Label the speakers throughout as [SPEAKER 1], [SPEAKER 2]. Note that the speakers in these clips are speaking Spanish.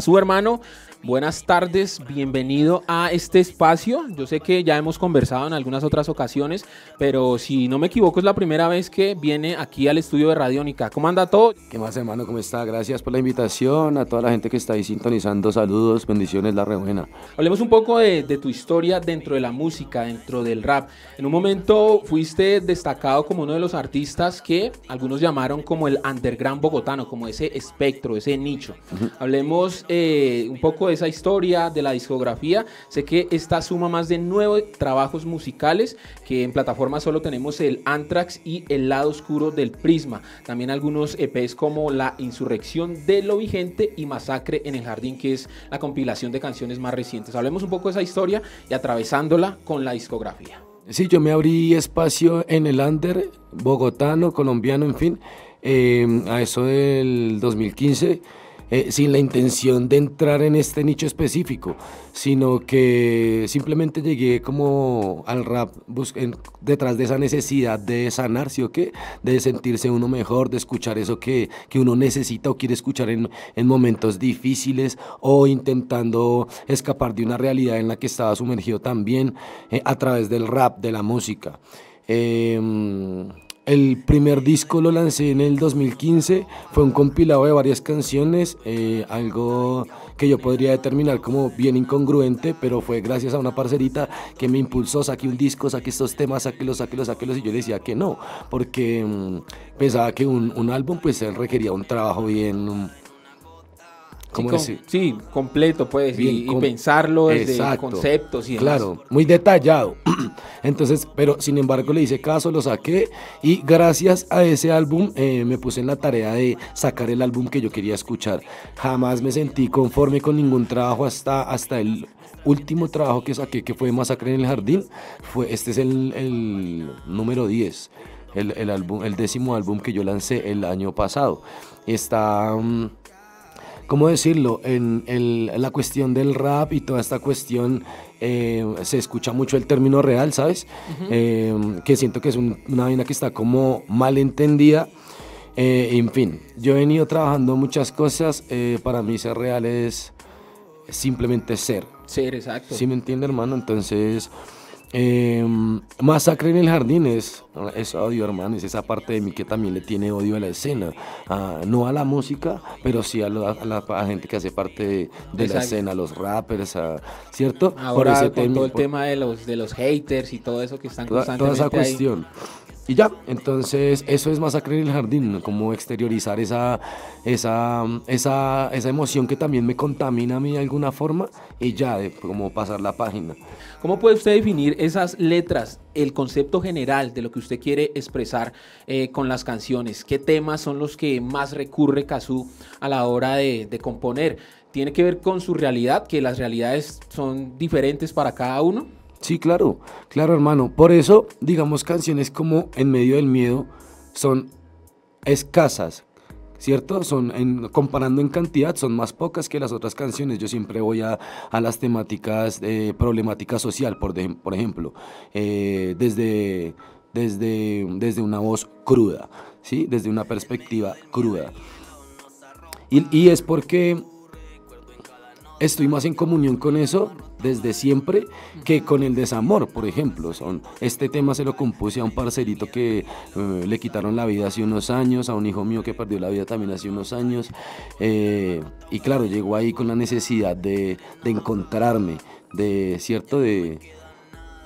[SPEAKER 1] su hermano. Buenas tardes, bienvenido a este espacio. Yo sé que ya hemos conversado en algunas otras ocasiones, pero si no me equivoco es la primera vez que viene aquí al estudio de Radiónica. ¿Cómo anda todo?
[SPEAKER 2] ¿Qué más hermano? ¿Cómo está? Gracias por la invitación. A toda la gente que está ahí sintonizando, saludos, bendiciones, la rebuena.
[SPEAKER 1] Hablemos un poco de, tu historia dentro de la música, dentro del rap. En un momento fuiste destacado como uno de los artistas que algunos llamaron como el underground bogotano, como ese espectro, ese nicho. Hablemos eh, un poco de esa historia, de la discografía. Sé que esta suma más de nueve trabajos musicales, que en plataforma solo tenemos el Anthrax y el lado oscuro del Prisma. También algunos EPs como La Insurrección de lo Vigente y Masacre en el Jardín, que es la compilación de canciones más recientes. Hablemos un poco de esa historia y atravesándola con la discografía.
[SPEAKER 2] Sí, yo me abrí espacio en el under, bogotano, colombiano, en fin, eh, a eso del 2015 eh, sin la intención de entrar en este nicho específico, sino que simplemente llegué como al rap detrás de esa necesidad de sanar, ¿sí o qué? De sentirse uno mejor, de escuchar eso que, uno necesita o quiere escuchar en, momentos difíciles o intentando escapar de una realidad en la que estaba sumergido también eh, a través del rap, de la música. Eh, el primer disco lo lancé en el 2015, fue un compilado de varias canciones, eh, algo que yo podría determinar como bien incongruente, pero fue gracias a una parcerita que me impulsó, saqué un disco, saqué estos temas, los, saqué los, y yo decía que no, porque mm, pensaba que un, un, álbum pues requería un trabajo bien
[SPEAKER 1] sí, completo, puedes y, pensarlo desde conceptos y Claro,
[SPEAKER 2] muy detallado. Entonces, pero sin embargo le hice caso, lo saqué y gracias a ese álbum eh, me puse en la tarea de sacar el álbum que yo quería escuchar. Jamás me sentí conforme con ningún trabajo hasta, hasta el último trabajo que saqué, que fue Masacre en el Jardín. Fue, este es el, número 10, el, álbum, el décimo álbum que yo lancé el año pasado. Está... Mm, ¿cómo decirlo? En, la cuestión del rap y toda esta cuestión eh, se escucha mucho el término real, ¿sabes? Eh, que siento que es una vaina que está como mal entendida. Eh, en fin, yo he venido trabajando muchas cosas. para mí ser real es simplemente ser. Ser, exacto. ¿Sí me entiende, hermano? Entonces... Eh, Masacre en el jardín es, es odio, hermano. esa parte de mí que también le tiene odio a la escena. no a la música, pero sí a, la gente que hace parte de, la escena, los rappers, ¿cierto? Ahora, por ese con todo el tema
[SPEAKER 1] de los, de los haters y todo eso que están toda, toda esa cuestión.
[SPEAKER 2] Y ya, entonces eso es Masacre en el Jardín, como exteriorizar esa, esa, esa, esa, emoción que también me
[SPEAKER 1] contamina a mí de alguna forma y ya, de como pasar la página. ¿Cómo puede usted definir esas letras, el concepto general de lo que usted quiere expresar eh, con las canciones? ¿Qué temas son los que más recurre Kazú a la hora de componer? ¿Tiene que ver con su realidad, que las realidades son diferentes para cada uno? Sí, claro,
[SPEAKER 2] claro hermano. Por eso, digamos, canciones como En medio del miedo son escasas, ¿cierto? Son comparando en cantidad, son más pocas que las otras canciones. Yo siempre voy a, las temáticas de eh, problemática social, por, por ejemplo, eh, desde, desde, desde una voz cruda, ¿sí? Desde una perspectiva cruda. Y, y es porque estoy más en comunión con eso desde siempre que con el desamor, por ejemplo. Son, este tema se lo compuse a un parcerito que eh, le quitaron la vida hace unos años, a un hijo mío que perdió la vida también hace unos años. Eh, y claro, llegó ahí con la necesidad de, de encontrarme, de, ¿cierto? De,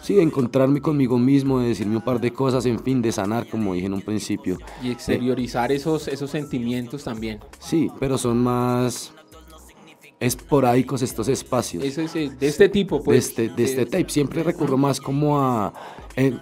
[SPEAKER 2] sí, encontrarme conmigo mismo, de decirme un par de cosas, en fin, de sanar, como dije en un principio.
[SPEAKER 1] Y exteriorizar eh, esos, esos sentimientos también.
[SPEAKER 2] Sí, pero son más, esporádicos estos espacios. Eh,
[SPEAKER 1] de este tipo, pues. De este, de este
[SPEAKER 2] type. Siempre recurro más
[SPEAKER 1] como a, eh,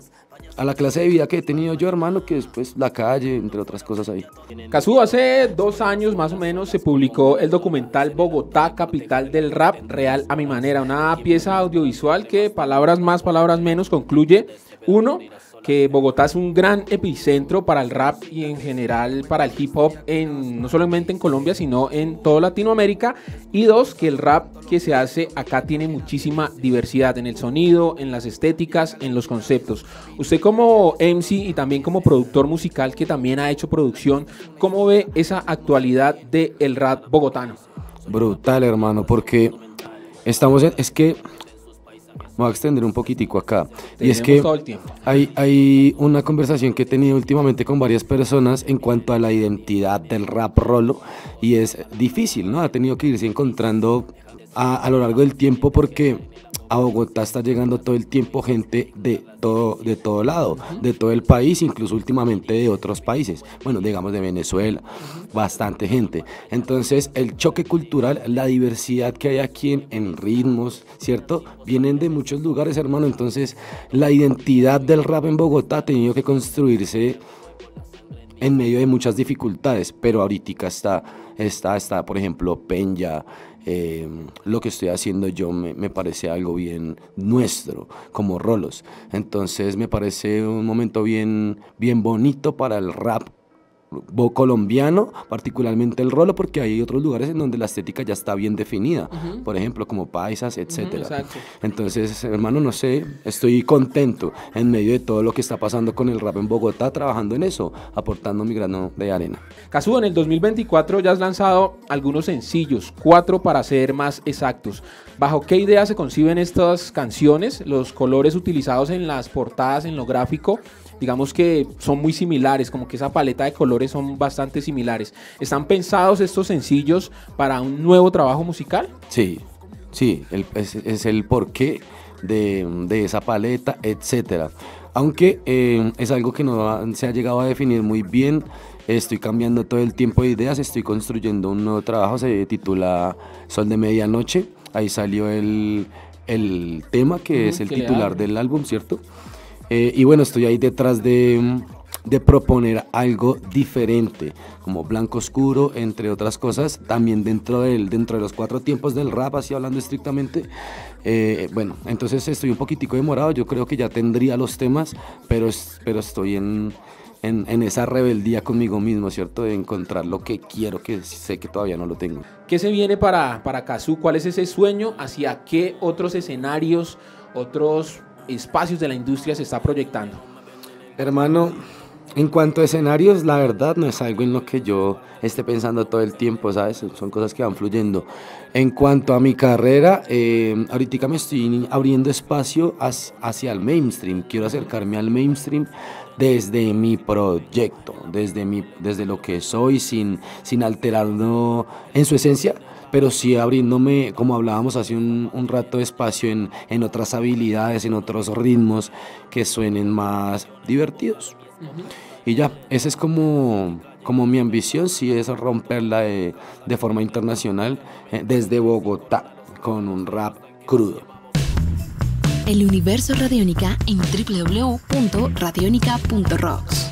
[SPEAKER 1] a la clase de vida que he tenido yo, hermano, que después la calle, entre otras cosas ahí. Cazú, hace dos años más o menos se publicó el documental Bogotá, capital del rap, real a mi manera, una pieza audiovisual que palabras más, palabras menos concluye uno, que Bogotá es un gran epicentro para el rap y en general para el hip hop, en, no solamente en Colombia, sino en toda Latinoamérica. Y dos, que el rap que se hace acá tiene muchísima diversidad en el sonido, en las estéticas, en los conceptos. Usted como MC y también como productor musical que también ha hecho producción, ¿cómo ve esa actualidad del rap bogotano? Brutal,
[SPEAKER 2] hermano, porque estamos en, es que me voy a extender un poquitico acá. y es que hay, hay una conversación que he tenido últimamente con varias personas en cuanto a la identidad del rap rolo y es difícil, ¿no? Ha tenido que irse encontrando a, lo largo del tiempo porque a Bogotá está llegando todo el tiempo gente de todo, de todo lado, de todo el país, incluso últimamente de otros países, bueno, digamos de Venezuela, bastante gente. Entonces el choque cultural, la diversidad que hay aquí en, en ritmos, ¿cierto? Vienen de muchos lugares, hermano. Entonces la identidad del rap en Bogotá ha tenido que construirse en medio de muchas dificultades, pero ahorita está, está, está por ejemplo, Penya, eh, lo que estoy haciendo yo me, parece algo bien nuestro, como rolos. Entonces me parece un momento bien, bien bonito para el rap colombiano, particularmente el rolo, porque hay otros lugares en donde la estética ya está bien definida, por ejemplo, como paisas, etc. Entonces, hermano, no sé, estoy contento en medio de todo lo que está pasando con el rap en Bogotá, trabajando en eso, aportando mi grano
[SPEAKER 1] de arena. Casu en el 2024 ya has lanzado algunos sencillos, cuatro para ser más exactos. ¿Bajo qué idea se conciben estas canciones, los colores utilizados en las portadas, en lo gráfico? digamos que son muy similares, como que esa paleta de colores son bastante similares. ¿Están pensados estos sencillos para un nuevo trabajo musical?
[SPEAKER 2] Sí, sí, es, el porqué de, esa paleta, etcétera. Aunque eh, es algo que no se ha llegado a definir muy bien, estoy cambiando todo el tiempo de ideas, estoy construyendo un nuevo trabajo, se titula Sol de Medianoche, ahí salió el, tema que es el titular del álbum, ¿cierto? Eh, y bueno, estoy ahí detrás mm, de, proponer algo diferente, como blanco oscuro, entre otras cosas, también dentro, del, dentro de los cuatro tiempos del rap, así hablando estrictamente. Eh, bueno, entonces estoy un poquitico demorado, yo creo que ya tendría los temas, pero, pero estoy en, en, esa rebeldía conmigo mismo, ¿cierto? De encontrar lo que quiero, que sé que todavía no lo tengo.
[SPEAKER 1] ¿Qué se viene para, para ¿Cuál es ese sueño? ¿Hacia qué otros escenarios, otros espacios de la industria se está proyectando?
[SPEAKER 2] Hermano, en cuanto a escenarios, la verdad no es algo en lo que yo esté pensando todo el tiempo, ¿sabes? Son cosas que van fluyendo. En cuanto a mi carrera, eh, ahorita me estoy abriendo espacio hacia el mainstream. Quiero acercarme al mainstream desde mi proyecto, desde, mi, desde lo que soy, sin, sin alterarlo en su esencia pero sí abriéndome, como hablábamos hace un, rato rato, espacio en, otras habilidades, en otros ritmos que suenen más divertidos. Y ya, esa es como, mi ambición, si es romperla de, forma internacional eh, desde Bogotá con un rap crudo.
[SPEAKER 1] El universo Radiónica en www.radionica.rocks.